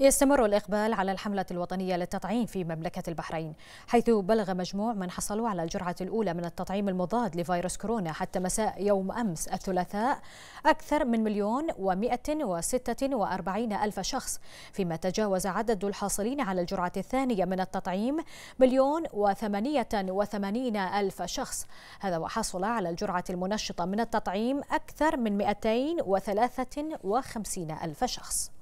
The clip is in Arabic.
يستمر الإقبال على الحملة الوطنية للتطعيم في مملكة البحرين حيث بلغ مجموع من حصلوا على الجرعة الأولى من التطعيم المضاد لفيروس كورونا حتى مساء يوم أمس الثلاثاء أكثر من مليون ومئة وستة وأربعين ألف شخص فيما تجاوز عدد الحاصلين على الجرعة الثانية من التطعيم مليون وثمانية وثمانين ألف شخص هذا وحصل على الجرعة المنشطة من التطعيم أكثر من وخمسين ألف شخص